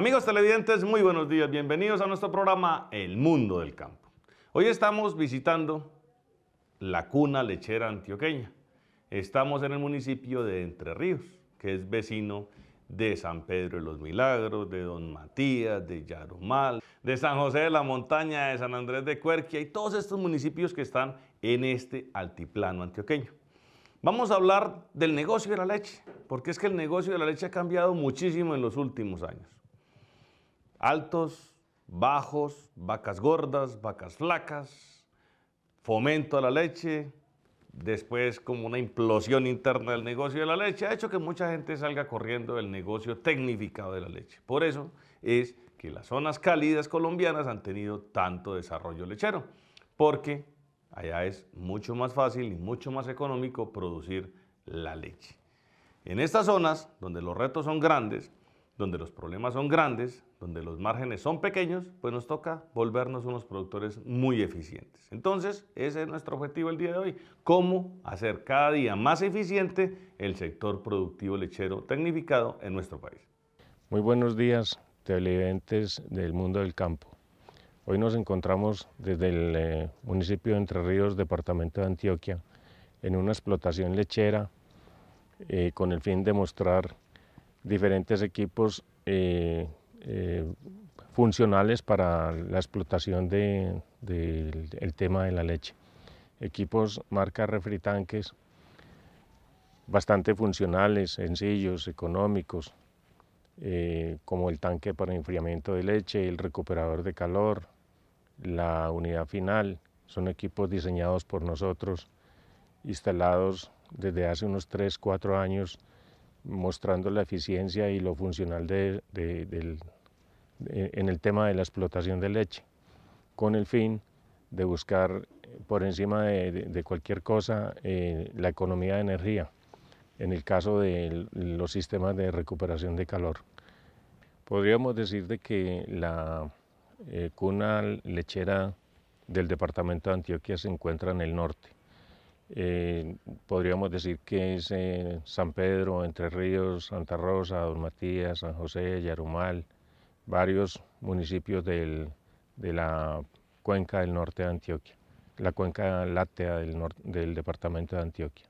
Amigos televidentes, muy buenos días. Bienvenidos a nuestro programa El Mundo del Campo. Hoy estamos visitando la cuna lechera antioqueña. Estamos en el municipio de Entre Ríos, que es vecino de San Pedro de los Milagros, de Don Matías, de Yarumal, de San José de la Montaña, de San Andrés de Cuerquia y todos estos municipios que están en este altiplano antioqueño. Vamos a hablar del negocio de la leche, porque es que el negocio de la leche ha cambiado muchísimo en los últimos años altos, bajos, vacas gordas, vacas flacas, fomento a la leche, después como una implosión interna del negocio de la leche, ha hecho que mucha gente salga corriendo del negocio tecnificado de la leche. Por eso es que las zonas cálidas colombianas han tenido tanto desarrollo lechero, porque allá es mucho más fácil y mucho más económico producir la leche. En estas zonas, donde los retos son grandes, donde los problemas son grandes, donde los márgenes son pequeños, pues nos toca volvernos unos productores muy eficientes. Entonces, ese es nuestro objetivo el día de hoy, cómo hacer cada día más eficiente el sector productivo lechero tecnificado en nuestro país. Muy buenos días, televidentes del mundo del campo. Hoy nos encontramos desde el eh, municipio de Entre Ríos, departamento de Antioquia, en una explotación lechera eh, con el fin de mostrar diferentes equipos eh, eh, funcionales para la explotación del de, tema de la leche. Equipos marca refritanques bastante funcionales, sencillos, económicos, eh, como el tanque para enfriamiento de leche, el recuperador de calor, la unidad final. Son equipos diseñados por nosotros, instalados desde hace unos 3, 4 años, mostrando la eficiencia y lo funcional de, del, eh, en el tema de la explotación de leche, con el fin de buscar eh, por encima de, cualquier cosa eh, la economía de energía, en el caso de los sistemas de recuperación de calor. Podríamos decir de que la cuna lechera del departamento de Antioquia se encuentra en el norte. podríamos decir que es San Pedro, Entre Ríos, Santa Rosa, Don Matías, San José, Yarumal, varios municipios de la cuenca del norte de Antioquia, la cuenca láctea del, departamento de Antioquia.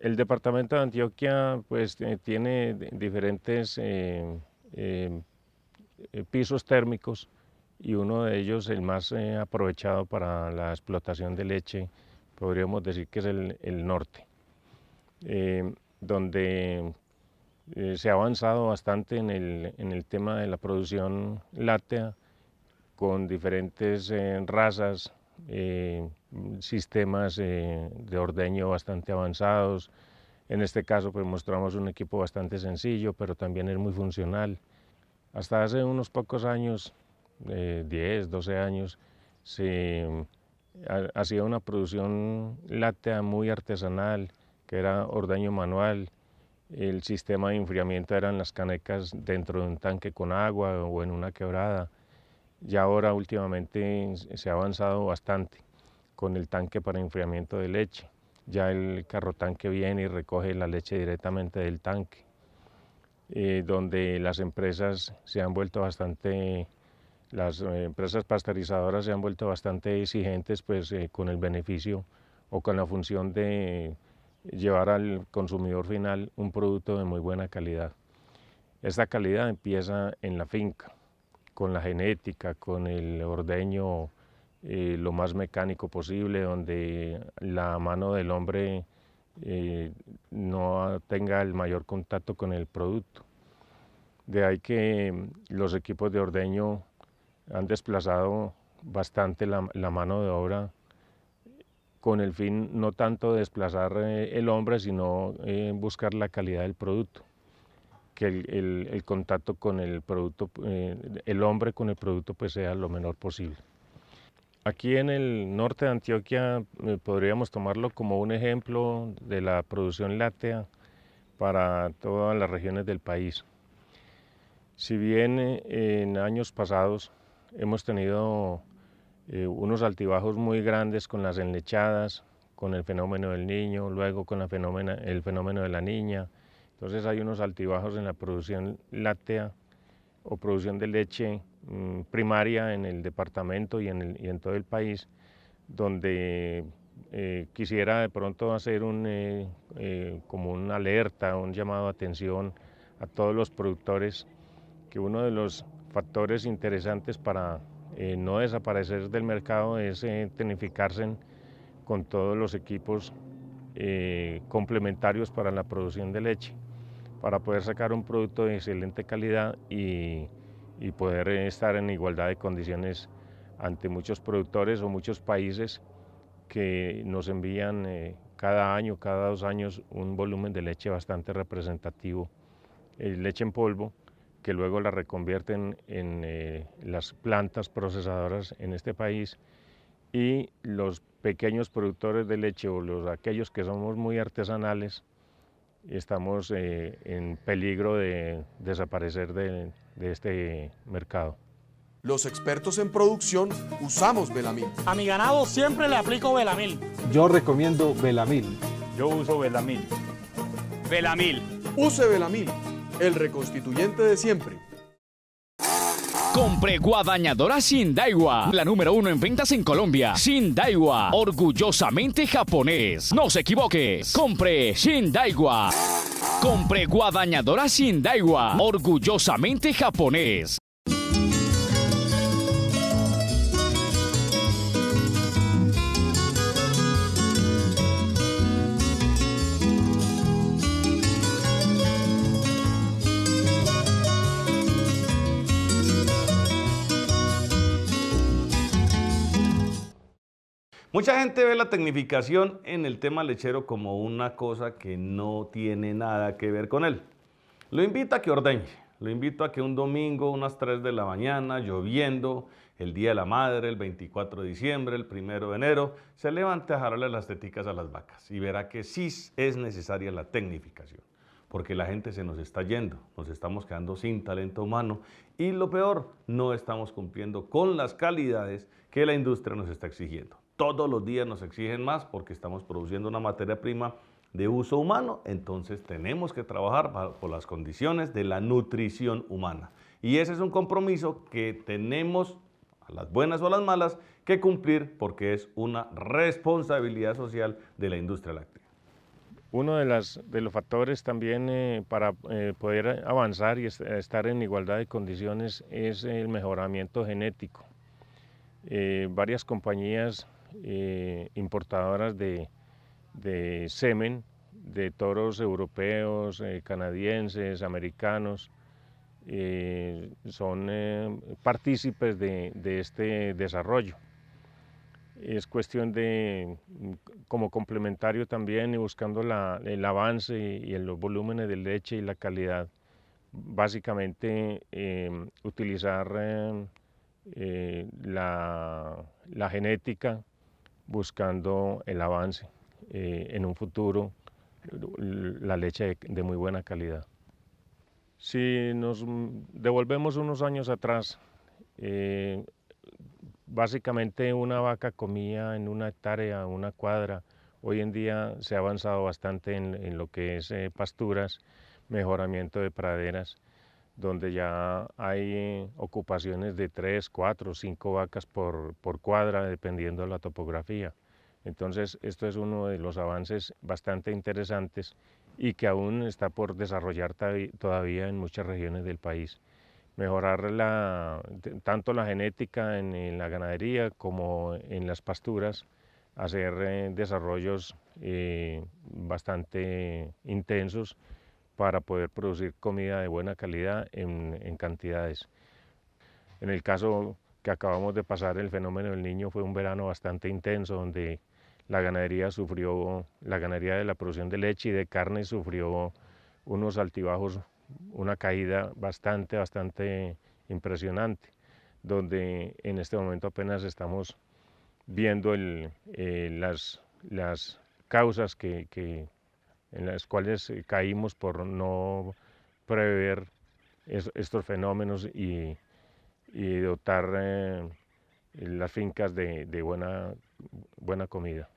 El departamento de Antioquia pues, eh, tiene diferentes eh, eh, pisos térmicos y uno de ellos, el más aprovechado para la explotación de leche, podríamos decir que es el, el norte, donde eh, se ha avanzado bastante en el, en el, tema de la producción láctea con diferentes eh, razas, eh, sistemas de ordeño bastante avanzados. En este caso pues mostramos un equipo bastante sencillo, pero también es muy funcional. Hasta hace unos pocos años, 10, 12 años, se hacía una producción láctea muy artesanal, que era ordeño manual, el sistema de enfriamiento eran las canecas dentro de un tanque con agua o en una quebrada. Y ahora últimamente se ha avanzado bastante con el tanque para enfriamiento de leche. Ya el carro tanque viene y recoge la leche directamente del tanque, eh, donde las empresas se han vuelto bastante las eh, empresas pasteurizadoras se han vuelto bastante exigentes pues, eh, con el beneficio o con la función de llevar al consumidor final un producto de muy buena calidad. Esta calidad empieza en la finca, con la genética, con el ordeño eh, lo más mecánico posible, donde la mano del hombre eh, no tenga el mayor contacto con el producto. De ahí que mm, los equipos de ordeño han desplazado bastante la mano de obra con el fin no tanto de desplazar eh, el hombre, sino eh, buscar la calidad del producto, que el, contacto con el producto, eh, el hombre con el producto pues sea lo menor posible. Aquí en el norte de Antioquia podríamos tomarlo como un ejemplo de la producción láctea para todas las regiones del país. Si bien en años pasados hemos tenido eh, unos altibajos muy grandes con las enlechadas, con el fenómeno del niño, luego con la fenómeno, el fenómeno de la niña. Entonces hay unos altibajos en la producción láctea o producción de leche mm, primaria en el departamento y en, en todo el país, donde eh, quisiera de pronto hacer un, eh, como una alerta, un llamado de atención a todos los productores, que uno de los factores interesantes para eh, no desaparecer del mercado es eh, tenificarse con todos los equipos eh, complementarios para la producción de leche, para poder sacar un producto de excelente calidad y, poder eh, estar en igualdad de condiciones ante muchos productores o muchos países que nos envían cada año, cada dos años, un volumen de leche bastante representativo, leche en polvo, que luego la reconvierten en eh, las plantas procesadoras en este país y los pequeños productores de leche o los, aquellos que somos muy artesanales estamos eh, en peligro de desaparecer de, de este mercado. Los expertos en producción usamos Belamil. A mi ganado siempre le aplico Belamil. Yo recomiendo Belamil. Yo uso Belamil. Belamil. Use Belamil el reconstituyente de siempre. Compre guadañadora Daiwa, la número uno en ventas en Colombia. Daiwa, orgullosamente japonés. No se equivoques, compre Daiwa. Compre guadañadora Daiwa, orgullosamente japonés. Mucha gente ve la tecnificación en el tema lechero como una cosa que no tiene nada que ver con él. Lo invito a que ordeñe, lo invito a que un domingo, unas 3 de la mañana, lloviendo, el Día de la Madre, el 24 de diciembre, el 1 de enero, se levante a jalarle las teticas a las vacas y verá que sí es necesaria la tecnificación, porque la gente se nos está yendo, nos estamos quedando sin talento humano y lo peor, no estamos cumpliendo con las calidades que la industria nos está exigiendo todos los días nos exigen más porque estamos produciendo una materia prima de uso humano, entonces tenemos que trabajar por las condiciones de la nutrición humana. Y ese es un compromiso que tenemos, a las buenas o a las malas, que cumplir porque es una responsabilidad social de la industria láctea. Uno de, los factores también eh, para eh, poder avanzar y estar en igualdad de condiciones es el mejoramiento genético. Eh, varias compañías eh, importadoras de, semen de toros europeos, eh, canadienses, americanos. Eh, son partícipes de, este desarrollo. Es cuestión de, como complementario también, y buscando el avance y, en los volúmenes de leche y la calidad, básicamente em, utilizar em, la, la genética buscando el avance eh, en un futuro, la leche de, muy buena calidad. Si nos devolvemos unos años atrás, eh, básicamente una vaca comía en una hectárea, una cuadra. Hoy en día se ha avanzado bastante en, lo que es eh, pasturas, mejoramiento de praderas donde ya hay eh, ocupaciones de 3, 4, cinco vacas por, cuadra, dependiendo de la topografía. Entonces, esto es uno de los avances bastante interesantes y que aún está por desarrollar todavía en muchas regiones del país. Mejorar tanto la genética en, la ganadería como en las pasturas, hacer eh, desarrollos eh, bastante intensos para poder producir comida de buena calidad en, cantidades. En el caso que acabamos de pasar, el fenómeno del niño fue un verano bastante intenso donde la ganadería sufrió, la ganadería de la producción de leche y de carne sufrió unos altibajos, una caída bastante, bastante impresionante, donde en este momento apenas estamos viendo el, eh, las, las, causas que, que en las cuales eh, caímos por no prever estos fenómenos y, dotar eh, las fincas de, buena, buena comida.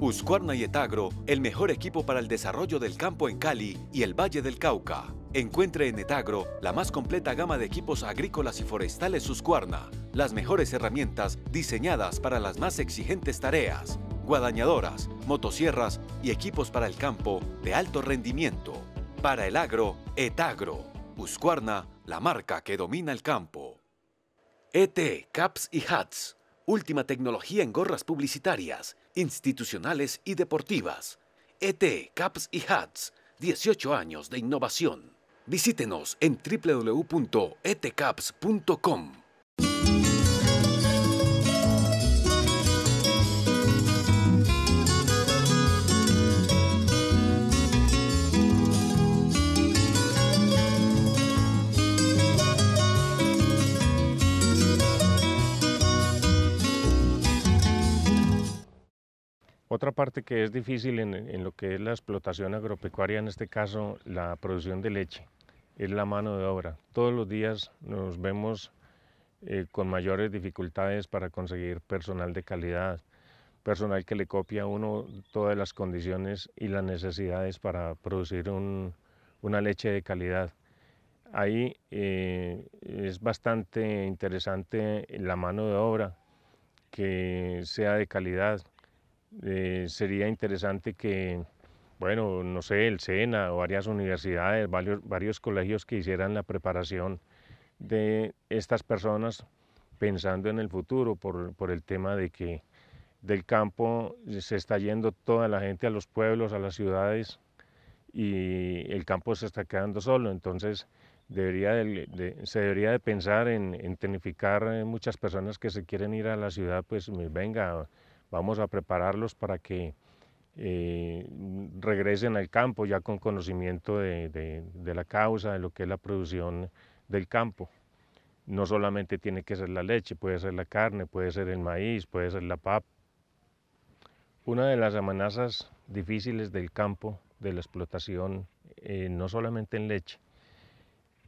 Uscuarna y Etagro, el mejor equipo para el desarrollo del campo en Cali y el Valle del Cauca. Encuentre en Etagro la más completa gama de equipos agrícolas y forestales Uscuarna, las mejores herramientas diseñadas para las más exigentes tareas guadañadoras, motosierras y equipos para el campo de alto rendimiento. Para el agro, Etagro. Buscuarna, la marca que domina el campo. ET, Caps y Hats. Última tecnología en gorras publicitarias, institucionales y deportivas. ET, Caps y Hats. 18 años de innovación. Visítenos en www.etcaps.com. otra parte que es difícil en, lo que es la explotación agropecuaria, en este caso la producción de leche, es la mano de obra. Todos los días nos vemos eh, con mayores dificultades para conseguir personal de calidad, personal que le copia a uno todas las condiciones y las necesidades para producir una leche de calidad. Ahí eh, es bastante interesante la mano de obra que sea de calidad, eh, sería interesante que, bueno, no sé, el SENA o varias universidades, varios, colegios que hicieran la preparación de estas personas pensando en el futuro por, por, el tema de que del campo se está yendo toda la gente a los pueblos, a las ciudades y el campo se está quedando solo. Entonces debería se debería de pensar en, en eh, muchas personas que se quieren ir a la ciudad, pues venga, vamos a prepararlos para que eh, regresen al campo ya con conocimiento de, la causa, de lo que es la producción del campo. No solamente tiene que ser la leche, puede ser la carne, puede ser el maíz, puede ser la papa. Una de las amenazas difíciles del campo, de la explotación, eh, no solamente en leche,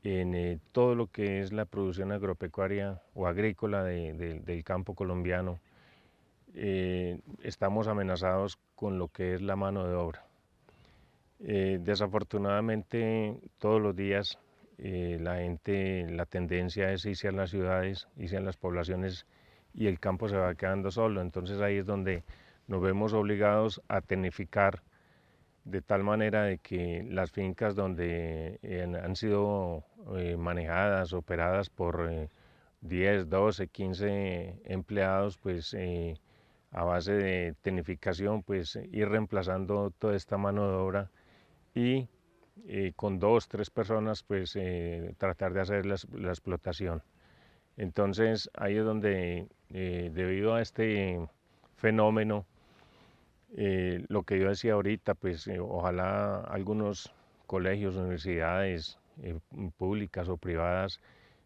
en eh, todo lo que es la producción agropecuaria o agrícola del campo colombiano, eh, estamos amenazados con lo que es la mano de obra. Eh, desafortunadamente, todos los días eh, la gente, la tendencia es irse a las ciudades, irse a las poblaciones y el campo se va quedando solo. Entonces ahí es donde nos vemos obligados a tenificar de tal manera de que las fincas donde han sido manejadas, operadas por 10, 12, 15 empleados, pues a base de tenificación, pues eh, ir reemplazando toda esta mano de obra y eh, con dos, tres personas, pues eh, tratar de hacer la, explotación. Entonces ahí es donde, debido a este fenómeno, lo que yo decía ahorita, pues ojalá algunos colegios, universidades públicas o privadas,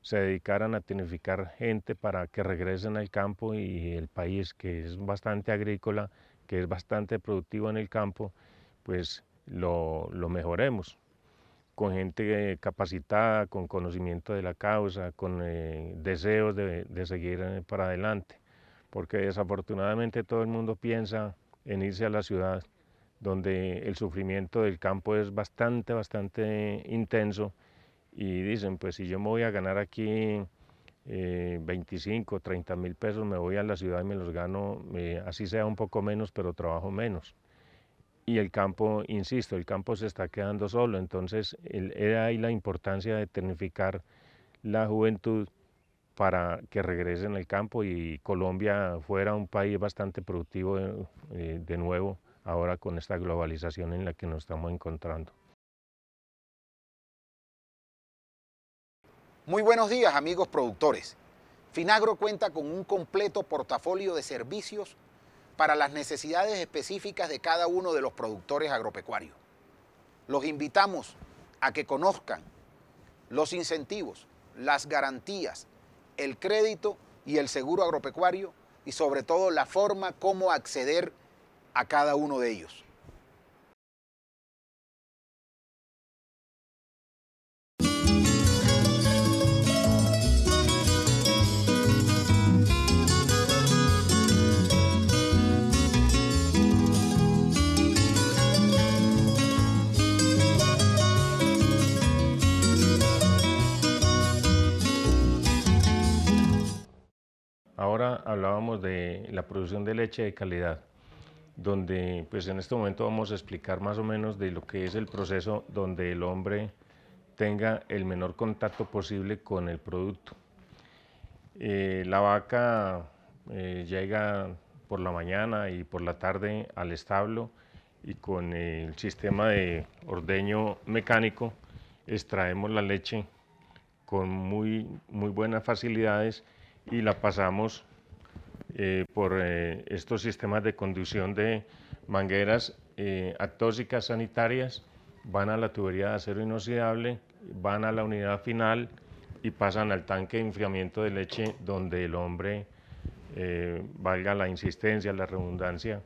se dedicaran a tecnificar gente para que regresen al campo y el país, que es bastante agrícola, que es bastante productivo en el campo, pues lo, lo mejoremos con gente capacitada, con conocimiento de la causa, con eh, deseos de, de seguir eh, para adelante, porque desafortunadamente todo el mundo piensa en irse a la ciudad, donde el sufrimiento del campo es bastante, bastante intenso y dicen, pues si yo me voy a ganar aquí 25, eh, 30 mil pesos, me voy a la ciudad y me los gano, eh, así sea un poco menos, pero trabajo menos. Y el campo, insisto, el campo se está quedando solo, entonces era ahí la importancia de tecnificar la juventud para que regresen al campo y Colombia fuera un país bastante productivo eh, de nuevo ahora con esta globalización en la que nos estamos encontrando. Muy buenos días amigos productores. Finagro cuenta con un completo portafolio de servicios para las necesidades específicas de cada uno de los productores agropecuarios. Los invitamos a que conozcan los incentivos, las garantías, el crédito y el seguro agropecuario y sobre todo la forma cómo acceder a cada uno de ellos. hablábamos de la producción de leche de calidad, donde pues en este momento vamos a explicar más o menos de lo que es el proceso donde el hombre tenga el menor contacto posible con el producto. Eh, la vaca eh, llega por la mañana y por la tarde al establo y con el sistema de ordeño mecánico extraemos la leche con muy, muy buenas facilidades y la pasamos eh, por eh, estos sistemas de conducción de mangueras eh, sanitarias, van a la tubería de acero inoxidable, van a la unidad final y pasan al tanque de enfriamiento de leche donde el hombre, eh, valga la insistencia, la redundancia,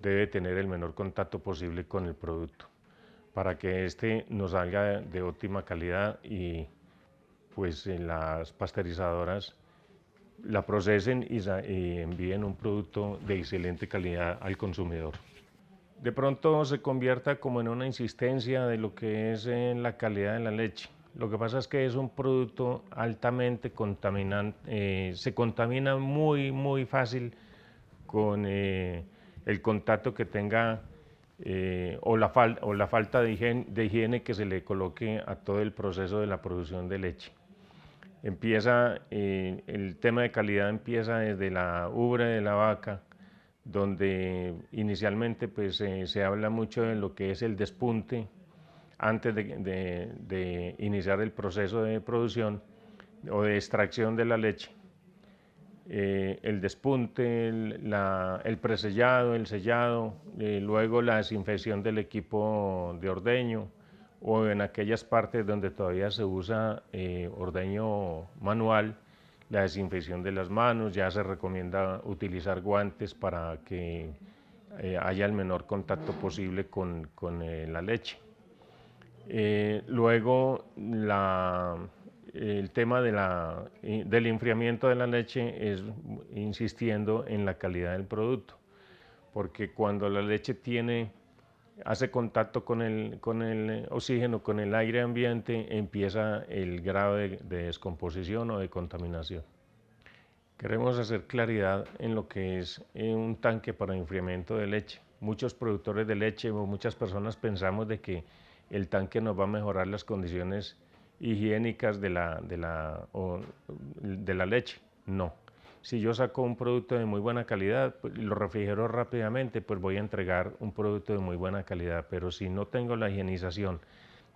debe tener el menor contacto posible con el producto para que este nos salga de, óptima calidad y pues las pasteurizadoras la procesen y, envíen un producto de excelente calidad al consumidor de pronto se convierta como en una insistencia de lo que es eh, la calidad de la leche. Lo que pasa es que es un producto altamente contaminante, eh, se contamina muy, muy fácil con eh, el contacto que tenga o, la falta de higiene que se le coloque a todo el proceso de la producción de leche. Empieza, eh, el tema de calidad empieza desde la ubre de la vaca, donde inicialmente pues, eh, se habla mucho de lo que es el despunte antes de, iniciar el proceso de producción o de extracción de la leche. Eh, el despunte, el, presellado, el sellado, luego la desinfección del equipo de ordeño, o en aquellas partes donde todavía se usa eh, ordeño manual, la desinfección de las manos, ya se recomienda utilizar guantes para que eh, haya el menor contacto posible con, eh, la leche. luego, el tema de del enfriamiento de la leche es insistiendo en la calidad del producto, porque cuando la leche tiene hace contacto con el, oxígeno, con el aire ambiente, empieza el grado de, descomposición o de contaminación. Queremos hacer claridad en lo que es eh, un tanque para enfriamiento de leche. Muchos productores de leche o muchas personas pensamos de que el tanque nos va a mejorar las condiciones higiénicas de la leche. No, si yo saco un producto de muy buena calidad y pues, lo refrigero rápidamente, pues voy a entregar un producto de muy buena calidad. Pero si no tengo la higienización,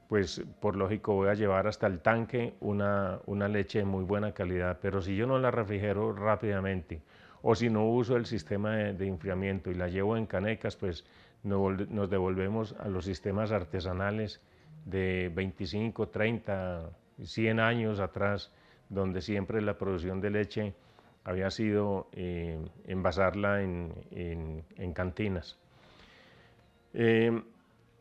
pues por lógico voy a llevar hasta el tanque una, una leche de muy buena calidad. Pero si yo no la refrigero rápidamente o si no uso el sistema de, de enfriamiento y la llevo en canecas, pues nos devolvemos a los sistemas artesanales de 25, 30, 100 años atrás, donde siempre la producción de leche había sido eh, envasarla en, cantinas. Eh,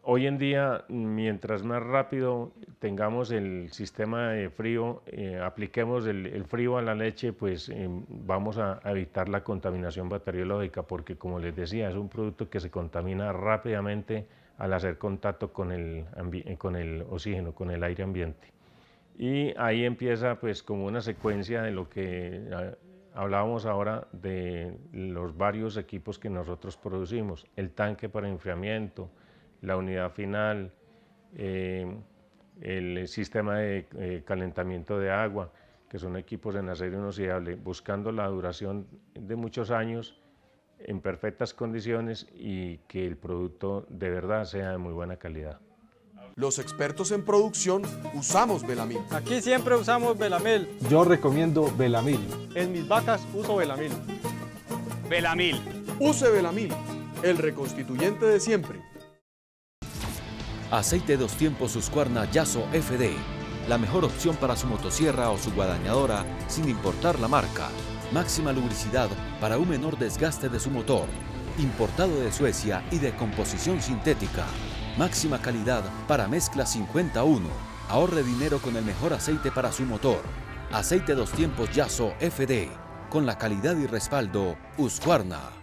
hoy en día, mientras más rápido tengamos el sistema de frío, eh, apliquemos el, frío a la leche, pues vamos a evitar la contaminación bacteriológica, porque como les decía, es un producto que se contamina rápidamente al hacer contacto con el, con el oxígeno, con el aire ambiente. Y ahí empieza pues como una secuencia de lo que ah, hablábamos ahora de los varios equipos que nosotros producimos, el tanque para enfriamiento, la unidad final, eh, el sistema de eh, calentamiento de agua, que son equipos en acero inoxidable, buscando la duración de muchos años en perfectas condiciones y que el producto de verdad sea de muy buena calidad. Los expertos en producción usamos Belamil. Aquí siempre usamos Belamil. Yo recomiendo Belamil. En mis vacas uso Belamil. Belamil. Use Belamil, el reconstituyente de siempre. Aceite dos tiempos Suscuarna Yaso FD. La mejor opción para su motosierra o su guadañadora, sin importar la marca. Máxima lubricidad para un menor desgaste de su motor. Importado de Suecia y de composición sintética. Máxima calidad para mezcla 51. Ahorre dinero con el mejor aceite para su motor. Aceite dos tiempos Yaso FD. Con la calidad y respaldo Husqvarna.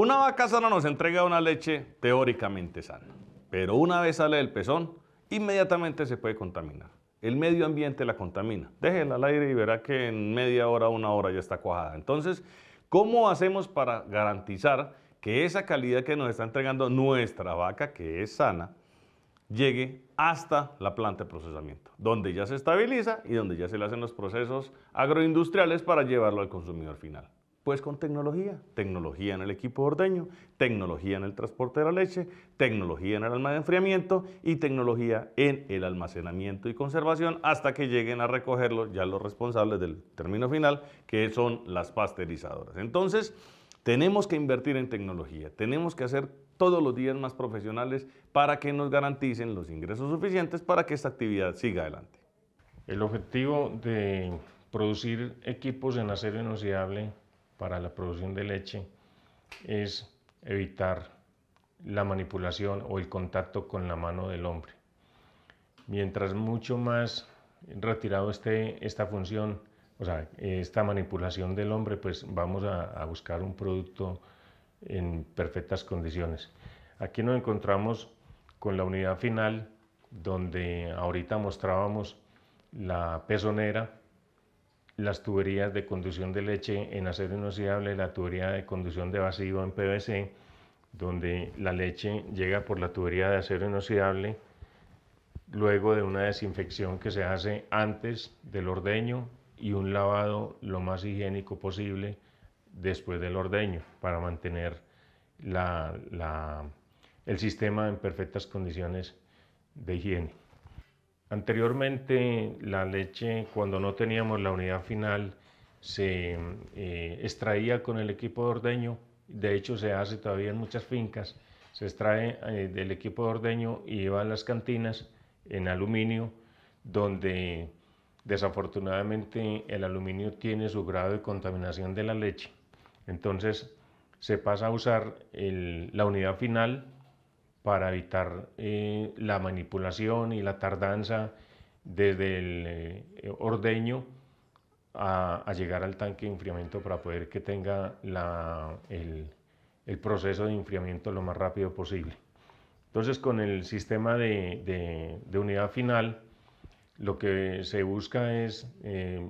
Una vaca sana nos entrega una leche teóricamente sana, pero una vez sale del pezón, inmediatamente se puede contaminar. El medio ambiente la contamina. Déjela al aire y verá que en media hora, una hora ya está cuajada. Entonces, ¿cómo hacemos para garantizar que esa calidad que nos está entregando nuestra vaca, que es sana, llegue hasta la planta de procesamiento, donde ya se estabiliza y donde ya se le hacen los procesos agroindustriales para llevarlo al consumidor final? Pues con tecnología, tecnología en el equipo ordeño, tecnología en el transporte de la leche, tecnología en el alma de enfriamiento y tecnología en el almacenamiento y conservación hasta que lleguen a recogerlo ya los responsables del término final, que son las pasteurizadoras. Entonces, tenemos que invertir en tecnología, tenemos que hacer todos los días más profesionales para que nos garanticen los ingresos suficientes para que esta actividad siga adelante. El objetivo de producir equipos en acero inoxidable para la producción de leche es evitar la manipulación o el contacto con la mano del hombre. Mientras mucho más retirado esté esta función, o sea, esta manipulación del hombre, pues vamos a, buscar un producto en perfectas condiciones. Aquí nos encontramos con la unidad final, donde ahorita mostrábamos la pesonera las tuberías de conducción de leche en acero inoxidable, la tubería de conducción de vacío en PVC, donde la leche llega por la tubería de acero inoxidable luego de una desinfección que se hace antes del ordeño y un lavado lo más higiénico posible después del ordeño para mantener el sistema en perfectas condiciones de higiene. Anteriormente la leche, cuando no teníamos la unidad final, se eh, extraía con el equipo de ordeño, de hecho se hace todavía en muchas fincas, se extrae eh, del equipo de ordeño y va a las cantinas en aluminio, donde desafortunadamente el aluminio tiene su grado de contaminación de la leche. Entonces se pasa a usar la unidad final para evitar eh, la manipulación y la tardanza desde el eh, ordeño a, llegar al tanque de enfriamiento para poder que tenga la, el, proceso de enfriamiento lo más rápido posible. Entonces con el sistema de, unidad final lo que se busca es eh,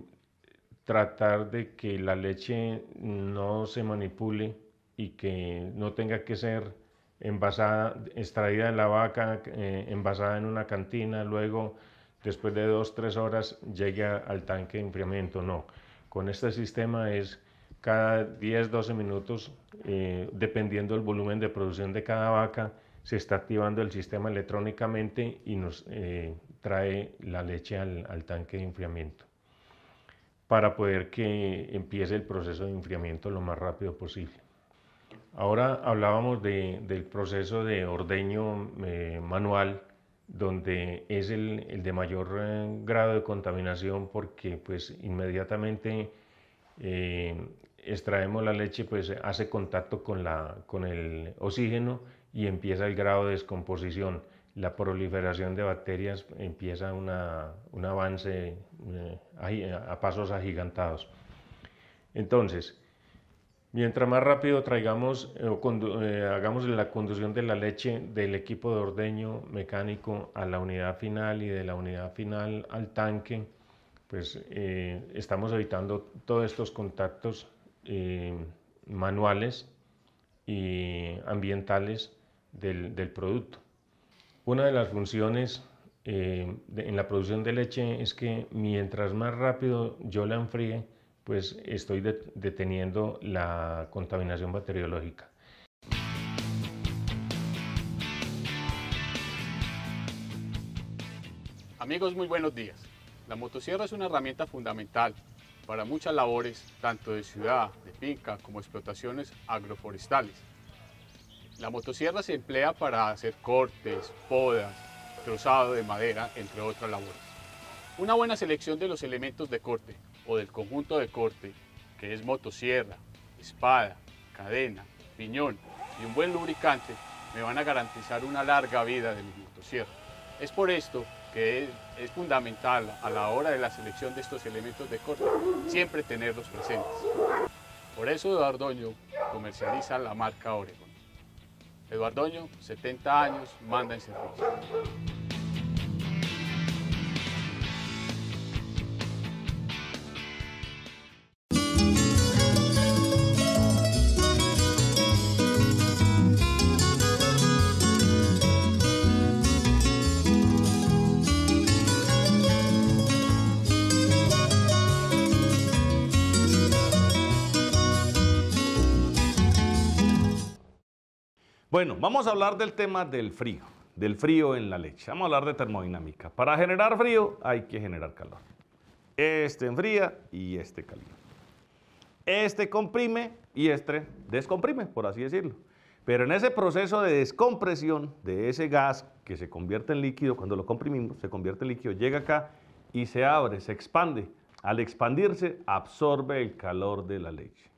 tratar de que la leche no se manipule y que no tenga que ser envasada, extraída de la vaca, eh, envasada en una cantina, luego después de dos, tres horas llega al tanque de enfriamiento. No, con este sistema es cada 10, 12 minutos, eh, dependiendo del volumen de producción de cada vaca, se está activando el sistema electrónicamente y nos eh, trae la leche al tanque de enfriamiento para poder que empiece el proceso de enfriamiento lo más rápido posible. Ahora hablábamos del proceso de ordeño eh, manual, donde es el, de mayor eh, grado de contaminación porque pues inmediatamente eh, extraemos la leche, pues hace contacto con, la, con el oxígeno y empieza el grado de descomposición. La proliferación de bacterias empieza un avance a, a pasos agigantados. Entonces, Mientras más rápido traigamos eh, o eh, hagamos la conducción de la leche del equipo de ordeño mecánico a la unidad final y de la unidad final al tanque, pues eh, estamos evitando todos estos contactos manuales y ambientales del, producto. Una de las funciones en la producción de leche es que mientras más rápido yo la enfríe, pues estoy deteniendo la contaminación bacteriológica. Amigos, muy buenos días. La motosierra es una herramienta fundamental para muchas labores, tanto de ciudad, de finca, como explotaciones agroforestales. La motosierra se emplea para hacer cortes, podas, cruzado de madera, entre otras labores. Una buena selección de los elementos de corte o del conjunto de corte, que es motosierra, espada, cadena, piñón y un buen lubricante, me van a garantizar una larga vida de mi motosierra. Es por esto que es, fundamental a la hora de la selección de estos elementos de corte siempre tenerlos presentes. Por eso Eduardoño comercializa la marca Oregon. Eduardoño, 70 años, manda en servicio. Bueno, vamos a hablar del tema del frío, del frío en la leche. Vamos a hablar de termodinámica. Para generar frío hay que generar calor. Este enfría y este calienta. Este comprime y este descomprime, por así decirlo. Pero en ese proceso de descompresión de ese gas que se convierte en líquido, cuando lo comprimimos, se convierte en líquido, llega acá y se abre, se expande. Al expandirse, absorbe el calor de la leche.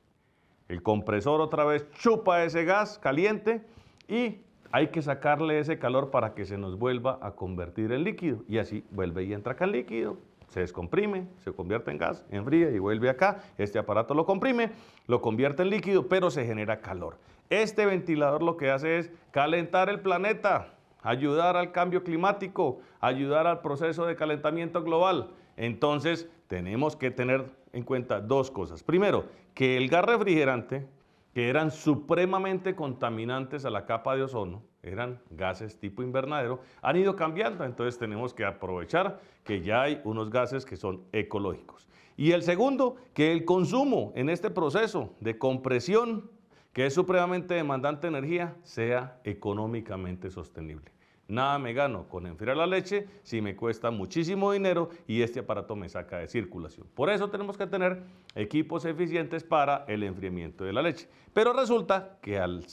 El compresor otra vez chupa ese gas caliente y hay que sacarle ese calor para que se nos vuelva a convertir en líquido. Y así vuelve y entra acá el líquido, se descomprime, se convierte en gas, enfría y vuelve acá. Este aparato lo comprime, lo convierte en líquido, pero se genera calor. Este ventilador lo que hace es calentar el planeta, ayudar al cambio climático, ayudar al proceso de calentamiento global. Entonces, tenemos que tener en cuenta dos cosas. Primero, que el gas refrigerante que eran supremamente contaminantes a la capa de ozono, eran gases tipo invernadero, han ido cambiando, entonces tenemos que aprovechar que ya hay unos gases que son ecológicos. Y el segundo, que el consumo en este proceso de compresión, que es supremamente demandante de energía, sea económicamente sostenible. Nada me gano con enfriar la leche si me cuesta muchísimo dinero y este aparato me saca de circulación. Por eso tenemos que tener equipos eficientes para el enfriamiento de la leche. Pero resulta que al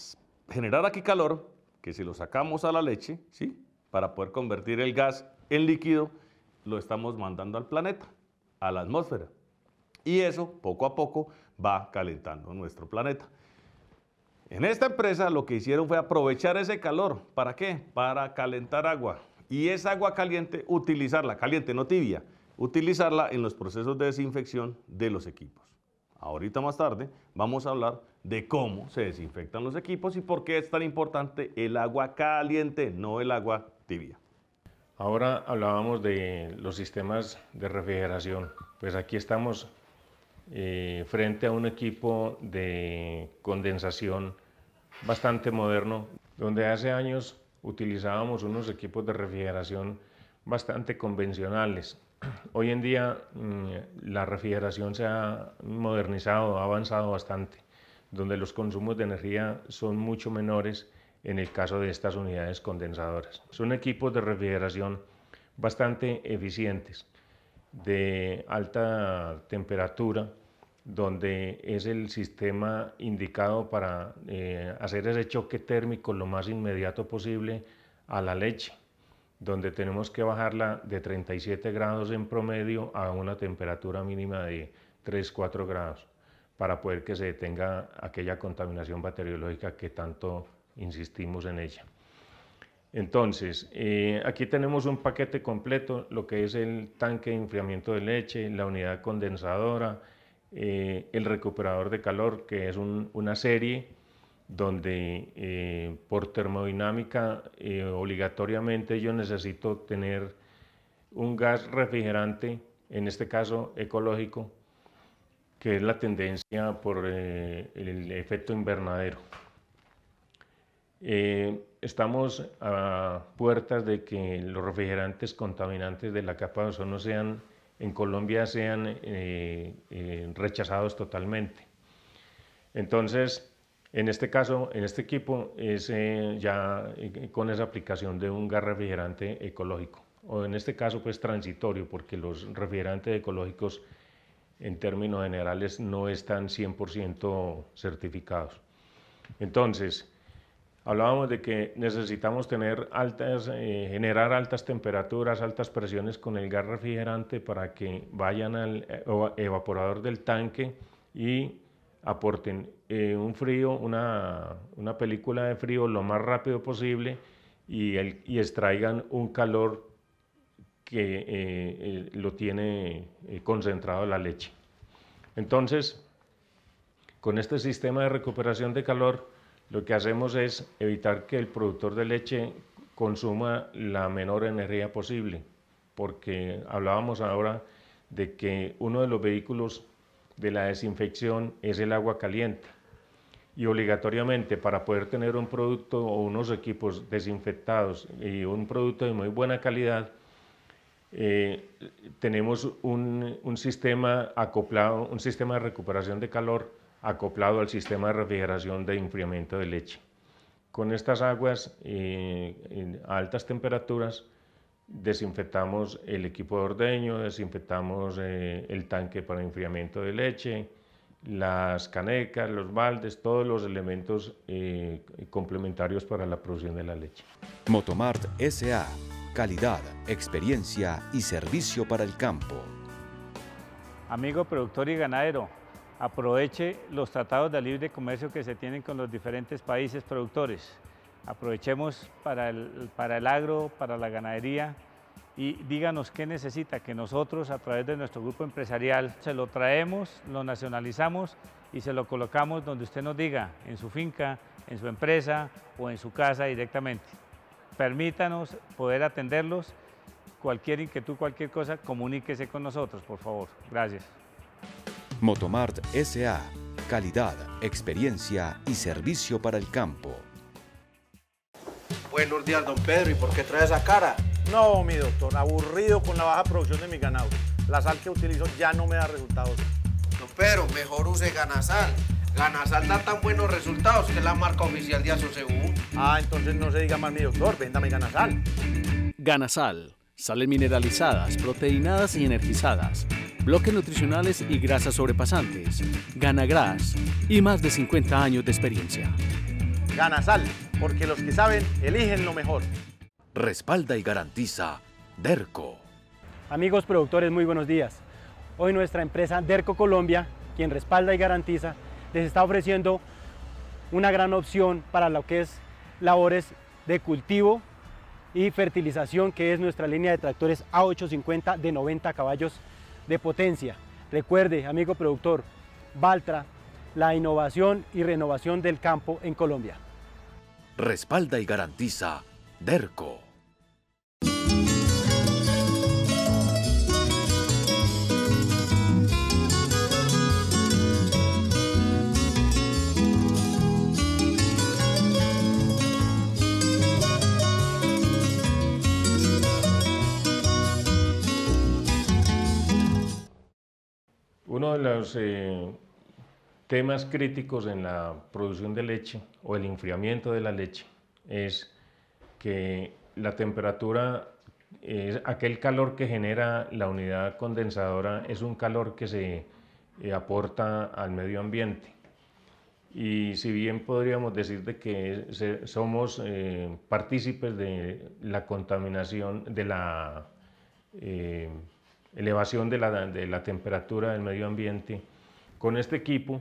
generar aquí calor, que si lo sacamos a la leche, ¿sí? para poder convertir el gas en líquido, lo estamos mandando al planeta, a la atmósfera. Y eso, poco a poco, va calentando nuestro planeta. En esta empresa lo que hicieron fue aprovechar ese calor. ¿Para qué? Para calentar agua. Y esa agua caliente, utilizarla, caliente, no tibia, utilizarla en los procesos de desinfección de los equipos. Ahorita más tarde vamos a hablar de cómo se desinfectan los equipos y por qué es tan importante el agua caliente, no el agua tibia. Ahora hablábamos de los sistemas de refrigeración. Pues aquí estamos eh, frente a un equipo de condensación bastante moderno, donde hace años utilizábamos unos equipos de refrigeración bastante convencionales. Hoy en día mm, la refrigeración se ha modernizado, ha avanzado bastante, donde los consumos de energía son mucho menores en el caso de estas unidades condensadoras. Son equipos de refrigeración bastante eficientes de alta temperatura, donde es el sistema indicado para eh, hacer ese choque térmico lo más inmediato posible a la leche, donde tenemos que bajarla de 37 grados en promedio a una temperatura mínima de 3-4 grados para poder que se detenga aquella contaminación bacteriológica que tanto insistimos en ella. Entonces, eh, aquí tenemos un paquete completo, lo que es el tanque de enfriamiento de leche, la unidad condensadora, eh, el recuperador de calor, que es una serie donde eh, por termodinámica obligatoriamente yo necesito tener un gas refrigerante, en este caso ecológico, que es la tendencia por el efecto invernadero estamos a puertas de que los refrigerantes contaminantes de la capa de ozono sean, en Colombia sean eh, eh, rechazados totalmente. Entonces, en este caso, en este equipo, es eh, ya con esa aplicación de un gas refrigerante ecológico, o en este caso, pues transitorio, porque los refrigerantes ecológicos, en términos generales, no están 100% certificados. Entonces, hablábamos de que necesitamos tener altas, eh, generar altas temperaturas, altas presiones con el gas refrigerante para que vayan al eh, evaporador del tanque y aporten eh, un frío, una, una, película de frío lo más rápido posible y, extraigan un calor que lo tiene concentrado la leche. Entonces, con este sistema de recuperación de calor, lo que hacemos es evitar que el productor de leche consuma la menor energía posible, porque hablábamos ahora de que uno de los vehículos de la desinfección es el agua caliente. Y obligatoriamente para poder tener un producto o unos equipos desinfectados y un producto de muy buena calidad, eh, tenemos un, un sistema acoplado, un sistema de recuperación de calor acoplado al sistema de refrigeración de enfriamiento de leche. Con estas aguas a altas temperaturas desinfectamos el equipo de ordeño, desinfectamos eh, el tanque para enfriamiento de leche, las canecas, los baldes, todos los elementos eh, complementarios para la producción de la leche. Motomart SA, calidad, experiencia y servicio para el campo. Amigo productor y ganadero, aproveche los tratados de libre comercio que se tienen con los diferentes países productores. Aprovechemos para el, para el agro, para la ganadería y díganos qué necesita, que nosotros a través de nuestro grupo empresarial se lo traemos, lo nacionalizamos y se lo colocamos donde usted nos diga, en su finca, en su empresa o en su casa directamente. Permítanos poder atenderlos. Cualquier inquietud, cualquier cosa, comuníquese con nosotros, por favor. Gracias. Motomart SA, calidad, experiencia y servicio para el campo. Buenos días, don Pedro. ¿Y por qué trae esa cara? No, mi doctor, aburrido con la baja producción de mi ganado. La sal que utilizo ya no me da resultados. Don Pedro, mejor use ganasal. Ganasal da tan buenos resultados que es la marca oficial de Asocebú. Ah, entonces no se diga más, mi doctor. Véndame ganasal. Ganasal. Sales mineralizadas, proteinadas y energizadas bloques nutricionales y grasas sobrepasantes, Ganagras y más de 50 años de experiencia. sal, porque los que saben eligen lo mejor. Respalda y garantiza DERCO. Amigos productores, muy buenos días. Hoy nuestra empresa DERCO Colombia, quien respalda y garantiza, les está ofreciendo una gran opción para lo que es labores de cultivo y fertilización, que es nuestra línea de tractores A850 de 90 caballos de potencia. Recuerde, amigo productor, Baltra, la innovación y renovación del campo en Colombia. Respalda y garantiza DERCO. uno de los eh, temas críticos en la producción de leche o el enfriamiento de la leche es que la temperatura, eh, aquel calor que genera la unidad condensadora es un calor que se eh, aporta al medio ambiente. Y si bien podríamos decir de que somos partícipes de la contaminación, de la elevación de la, de la temperatura del medio ambiente. Con este equipo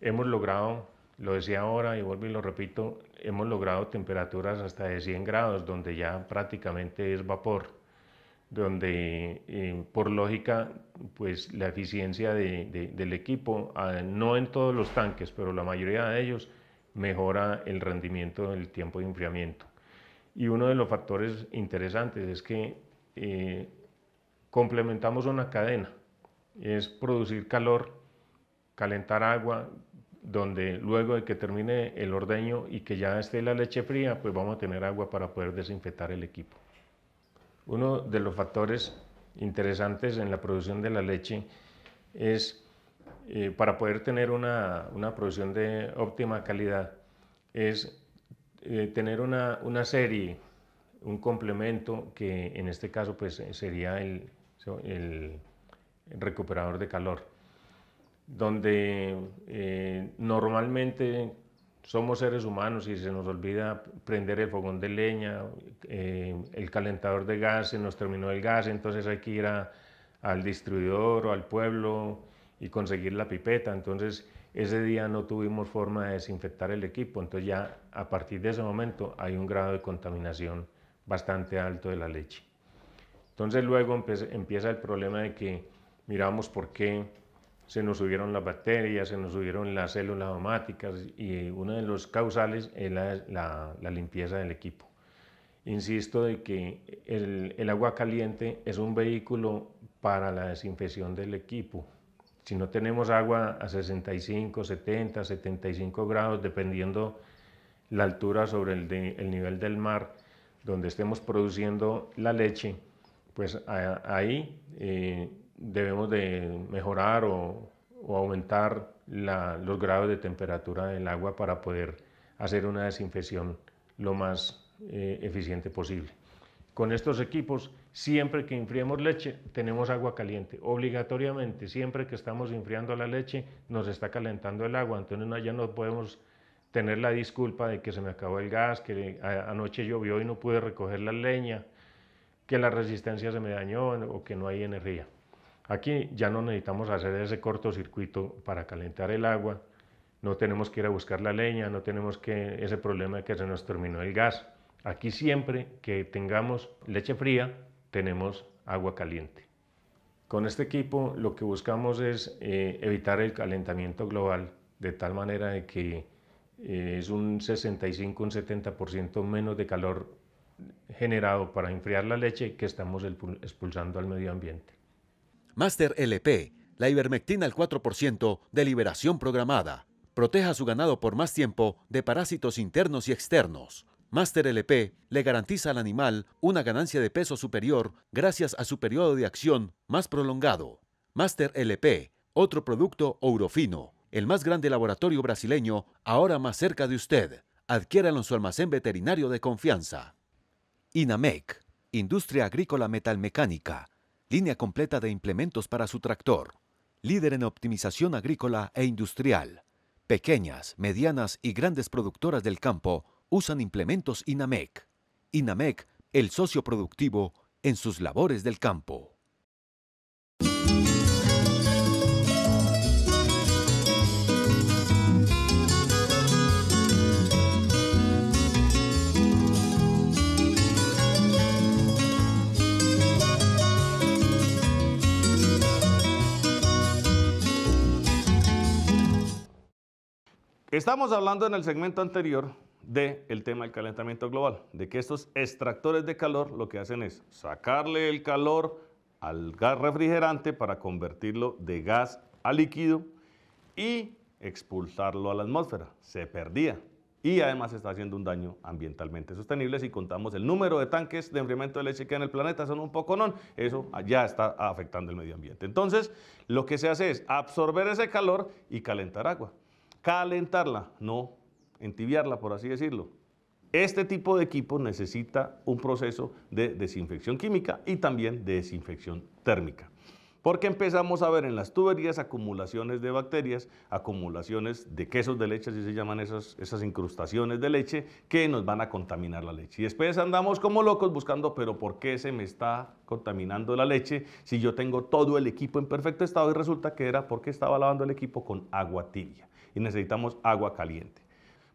hemos logrado, lo decía ahora y vuelvo y lo repito, hemos logrado temperaturas hasta de 100 grados, donde ya prácticamente es vapor, donde eh, por lógica, pues la eficiencia de, del equipo, ah, no en todos los tanques, pero la mayoría de ellos, mejora el rendimiento del tiempo de enfriamiento. Y uno de los factores interesantes es que eh, complementamos una cadena. Es producir calor, calentar agua, donde luego de que termine el ordeño y que ya esté la leche fría, pues vamos a tener agua para poder desinfectar el equipo. Uno de los factores interesantes en la producción de la leche es, eh, para poder tener una, una, producción de óptima calidad, es eh, tener una, una serie, un complemento que en este caso pues, sería el, el recuperador de calor, donde eh, normalmente somos seres humanos y se nos olvida prender el fogón de leña, eh, el calentador de gas, se nos terminó el gas, entonces hay que ir al distribuidor o al pueblo y conseguir la pipeta. Entonces ese día no tuvimos forma de desinfectar el equipo, entonces ya a partir de ese momento hay un grado de contaminación bastante alto de la leche. Entonces luego empieza el problema de que miramos por qué se nos subieron las bacterias, se nos subieron las células automáticas y uno de los causales es la, limpieza del equipo. Insisto de que el, agua caliente es un vehículo para la desinfección del equipo. Si no tenemos agua a 65, 70, 75 grados, dependiendo la altura sobre el nivel del mar, donde estemos produciendo la leche, pues ahí eh, debemos de mejorar o, aumentar los grados de temperatura del agua para poder hacer una desinfección lo más eh, eficiente posible. Con estos equipos, siempre que enfriemos leche, tenemos agua caliente. Obligatoriamente, siempre que estamos enfriando la leche, nos está calentando el agua. Entonces ya no podemos tener la disculpa de que se me acabó el gas, que anoche llovió y no pude recoger la leña que la resistencia se me dañó o que no hay energía. Aquí ya no necesitamos hacer ese cortocircuito para calentar el agua, no tenemos que ir a buscar la leña, no tenemos que ese problema de que se nos terminó el gas. Aquí siempre que tengamos leche fría, tenemos agua caliente. Con este equipo lo que buscamos es eh, evitar el calentamiento global de tal manera de que eh, es un 65, un 70% menos de calor generado para enfriar la leche que estamos expulsando al medio ambiente. Master LP, la ivermectina al 4% de liberación programada. Proteja a su ganado por más tiempo de parásitos internos y externos. Master LP le garantiza al animal una ganancia de peso superior gracias a su periodo de acción más prolongado. Master LP, otro producto Ourofino, el más grande laboratorio brasileño, ahora más cerca de usted. Adquiéralo en su almacén veterinario de confianza. INAMEC, Industria Agrícola Metalmecánica, línea completa de implementos para su tractor, líder en optimización agrícola e industrial. Pequeñas, medianas y grandes productoras del campo usan implementos INAMEC. INAMEC, el socio productivo en sus labores del campo. Estamos hablando en el segmento anterior del tema del calentamiento global, de que estos extractores de calor lo que hacen es sacarle el calor al gas refrigerante para convertirlo de gas a líquido y expulsarlo a la atmósfera. Se perdía y además está haciendo un daño ambientalmente sostenible. Si contamos el número de tanques de enfriamiento de leche que hay en el planeta, son un poco non, eso ya está afectando el medio ambiente. Entonces, lo que se hace es absorber ese calor y calentar agua calentarla, no entibiarla, por así decirlo. Este tipo de equipo necesita un proceso de desinfección química y también de desinfección térmica. Porque empezamos a ver en las tuberías acumulaciones de bacterias, acumulaciones de quesos de leche, así se llaman esas, esas incrustaciones de leche, que nos van a contaminar la leche. Y después andamos como locos buscando, pero ¿por qué se me está contaminando la leche si yo tengo todo el equipo en perfecto estado? Y resulta que era porque estaba lavando el equipo con agua tibia y necesitamos agua caliente.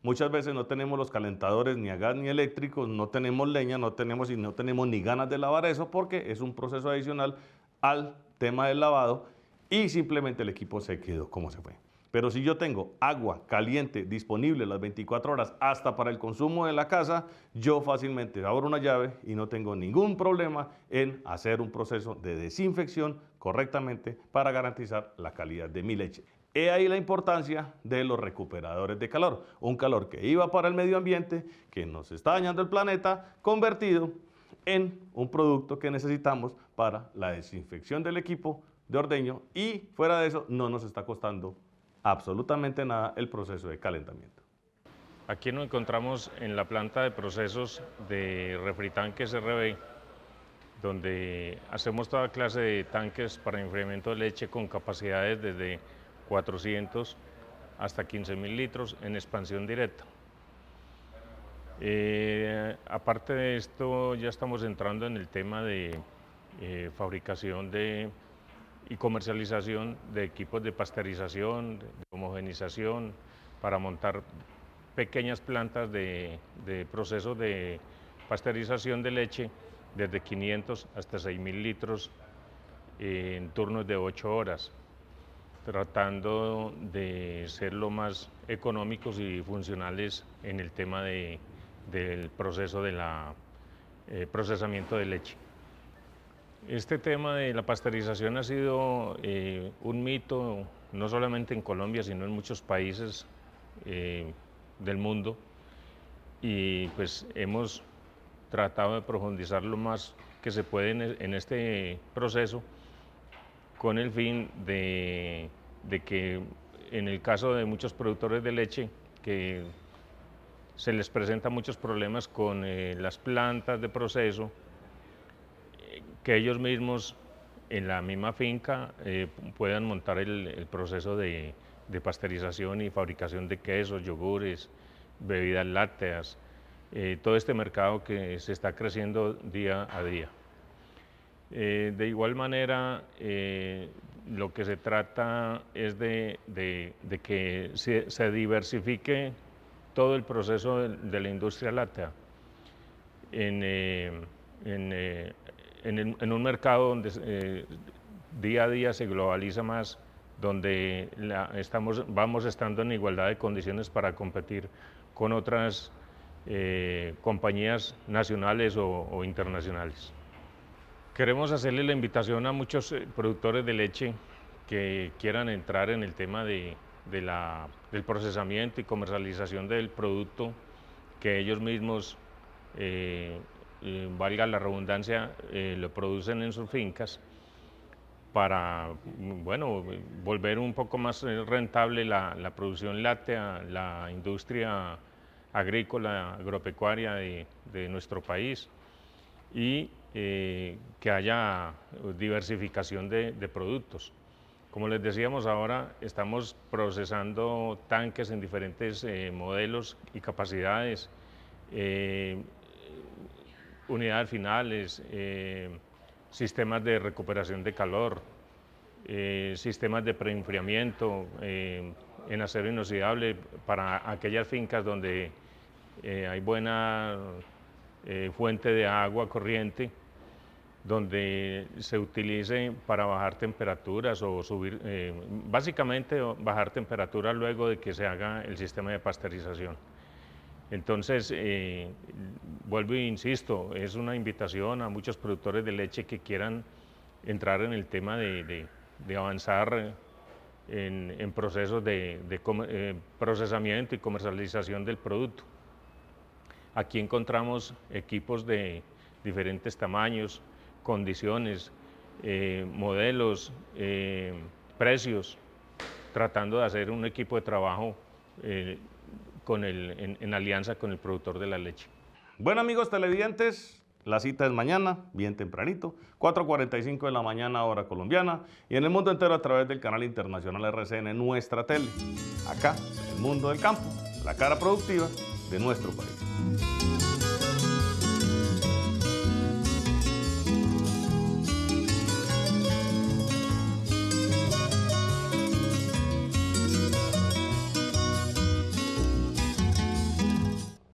Muchas veces no tenemos los calentadores ni a gas ni eléctricos, no tenemos leña, no tenemos y no tenemos ni ganas de lavar eso porque es un proceso adicional al tema del lavado y simplemente el equipo se quedó como se fue. Pero si yo tengo agua caliente disponible las 24 horas hasta para el consumo de la casa, yo fácilmente abro una llave y no tengo ningún problema en hacer un proceso de desinfección correctamente para garantizar la calidad de mi leche. He ahí la importancia de los recuperadores de calor. Un calor que iba para el medio ambiente, que nos está dañando el planeta, convertido en un producto que necesitamos para la desinfección del equipo de ordeño y fuera de eso no nos está costando absolutamente nada el proceso de calentamiento. Aquí nos encontramos en la planta de procesos de refritanques RB, donde hacemos toda clase de tanques para enfriamiento de leche con capacidades desde 400 hasta 15.000 litros en expansión directa. Eh, aparte de esto, ya estamos entrando en el tema de eh, fabricación y comercialización de equipos de pasteurización, de homogenización, para montar pequeñas plantas de, proceso de pasteurización de leche desde 500 hasta 6.000 litros en turnos de 8 horas tratando de ser lo más económicos y funcionales en el tema del proceso de la eh, procesamiento de leche. Este tema de la pasteurización ha sido eh, un mito no solamente en Colombia, sino en muchos países eh, del mundo y pues hemos tratado de profundizar lo más que se puede en este proceso con el fin de, que en el caso de muchos productores de leche que se les presentan muchos problemas con eh, las plantas de proceso, eh, que ellos mismos en la misma finca eh, puedan montar el, proceso de, de, pasteurización y fabricación de quesos, yogures, bebidas lácteas, todo este mercado que se está creciendo día a día. Eh, de igual manera, eh, lo que se trata es de, que se, diversifique todo el proceso de, la industria láctea en, eh, un mercado donde día a día se globaliza más, donde vamos estando en igualdad de condiciones para competir con otras compañías nacionales o internacionales. Queremos hacerle la invitación a muchos eh, productores de leche que quieran entrar en el tema de, del procesamiento y comercialización del producto, que ellos mismos, eh, eh, valga la redundancia, lo producen en sus fincas para, bueno, volver un poco más rentable la, producción láctea, la industria agrícola, agropecuaria de, de nuestro país y eh, que haya eh, diversificación de, productos. Como les decíamos ahora, estamos procesando tanques en diferentes eh, modelos y capacidades, unidades finales, sistemas de recuperación de calor, sistemas de preenfriamiento en acero inoxidable para aquellas fincas donde hay buena fuente de agua corriente donde se utilice para bajar temperaturas o subir, eh, básicamente bajar temperaturas luego de que se haga el sistema de pasteurización. Entonces, eh, vuelvo e insisto, es una invitación a muchos productores de leche que quieran entrar en el tema de, avanzar en, procesos de, eh, procesamiento y comercialización del producto. Aquí encontramos equipos de diferentes tamaños, condiciones, eh, modelos, eh, precios, tratando de hacer un equipo de trabajo eh, con el, en, alianza con el productor de la leche. Bueno amigos televidentes, la cita es mañana, bien tempranito, 4.45 de la mañana hora colombiana y en el mundo entero a través del canal internacional RCN Nuestra Tele, acá, el mundo del campo, la cara productiva de nuestro país.